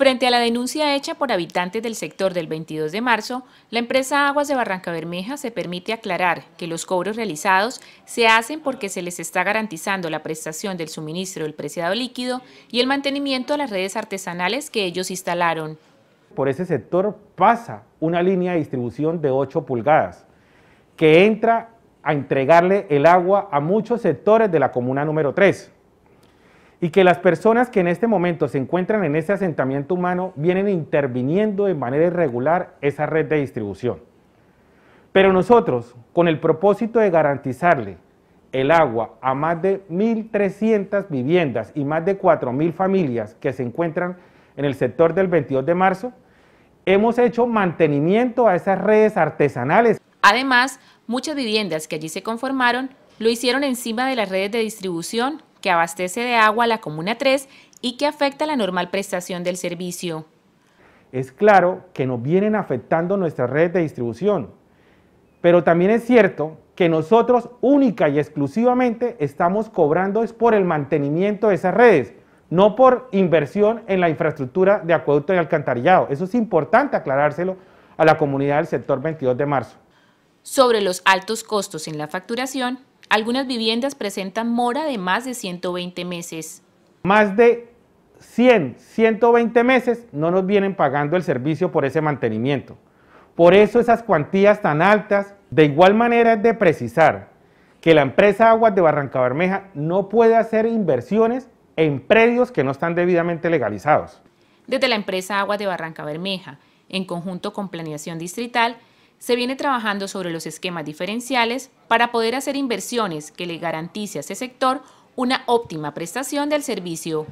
Frente a la denuncia hecha por habitantes del sector del 22 de marzo, la empresa Aguas de Barranca Bermeja se permite aclarar que los cobros realizados se hacen porque se les está garantizando la prestación del suministro del preciado líquido y el mantenimiento de las redes artesanales que ellos instalaron. Por ese sector pasa una línea de distribución de 8 pulgadas que entra a entregarle el agua a muchos sectores de la comuna número 3 y que las personas que en este momento se encuentran en ese asentamiento humano vienen interviniendo de manera irregular esa red de distribución. Pero nosotros, con el propósito de garantizarle el agua a más de 1.300 viviendas y más de 4.000 familias que se encuentran en el sector del 22 de marzo, hemos hecho mantenimiento a esas redes artesanales. Además, muchas viviendas que allí se conformaron lo hicieron encima de las redes de distribución que abastece de agua a la Comuna 3 y que afecta la normal prestación del servicio. Es claro que nos vienen afectando nuestras redes de distribución, pero también es cierto que nosotros única y exclusivamente estamos cobrando es por el mantenimiento de esas redes, no por inversión en la infraestructura de acueducto y alcantarillado. Eso es importante aclarárselo a la comunidad del sector 22 de marzo. Sobre los altos costos en la facturación, algunas viviendas presentan mora de más de 120 meses. Más de 100, 120 meses no nos vienen pagando el servicio por ese mantenimiento. Por eso esas cuantías tan altas, de igual manera es de precisar que la empresa Aguas de Barranca Bermeja no puede hacer inversiones en predios que no están debidamente legalizados. Desde la empresa Aguas de Barranca Bermeja, en conjunto con Planeación Distrital, se viene trabajando sobre los esquemas diferenciales para poder hacer inversiones que le garantice a ese sector una óptima prestación del servicio.